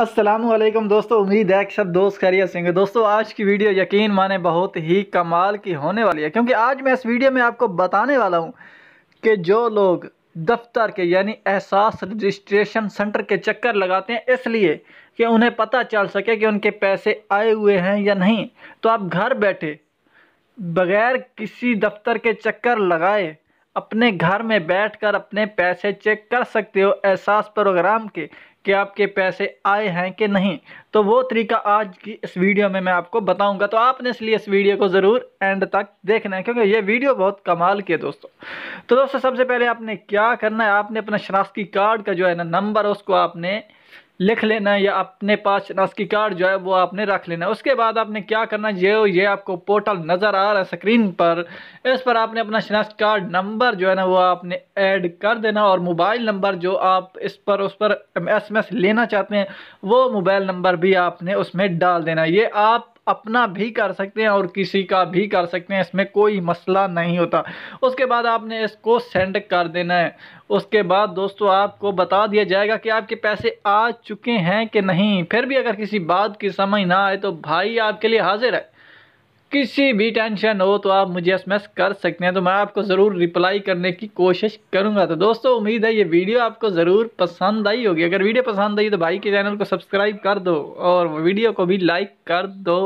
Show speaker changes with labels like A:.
A: असलम दोस्तों उम्मीद है सब दोस्त खैरियत से होंगे दोस्तों आज की वीडियो यकीन माने बहुत ही कमाल की होने वाली है क्योंकि आज मैं इस वीडियो में आपको बताने वाला हूँ कि जो लोग दफ्तर के यानी एहसास रजिस्ट्रेशन सेंटर के चक्कर लगाते हैं इसलिए कि उन्हें पता चल सके कि उनके पैसे आए हुए हैं या नहीं तो आप घर बैठे बगैर किसी दफ्तर के चक्कर लगाए अपने घर में बैठकर अपने पैसे चेक कर सकते हो एहसास प्रोग्राम के कि आपके पैसे आए हैं कि नहीं तो वो तरीका आज की इस वीडियो में मैं आपको बताऊंगा तो आपने इसलिए इस वीडियो को ज़रूर एंड तक देखना है क्योंकि ये वीडियो बहुत कमाल की है दोस्तों तो दोस्तों सबसे पहले आपने क्या करना है आपने अपना शनाख्ती कार्ड का जो है ना नंबर उसको आपने लिख लेना है या अपने पास शनाख्ती कार्ड जो है वो आपने रख लेना है उसके बाद आपने क्या करना है ये ये आपको पोर्टल नज़र आ रहा है स्क्रीन पर इस पर आपने अपना शनाख्त कार्ड नंबर जो है ना वो आपने ऐड कर देना और मोबाइल नंबर जो आप इस पर उस पर एस लेना चाहते हैं वो मोबाइल नंबर भी आपने उसमें डाल देना ये आप अपना भी कर सकते हैं और किसी का भी कर सकते हैं इसमें कोई मसला नहीं होता उसके बाद आपने इसको सेंड कर देना है उसके बाद दोस्तों आपको बता दिया जाएगा कि आपके पैसे आ चुके हैं कि नहीं फिर भी अगर किसी बात की समझ ना आए तो भाई आपके लिए हाजिर है किसी भी टेंशन हो तो आप मुझे एस कर सकते हैं तो मैं आपको ज़रूर रिप्लाई करने की कोशिश करूँगा तो दोस्तों उम्मीद है ये वीडियो आपको ज़रूर पसंद आई होगी अगर वीडियो पसंद आई तो भाई के चैनल को सब्सक्राइब कर दो और वीडियो को भी लाइक कर दो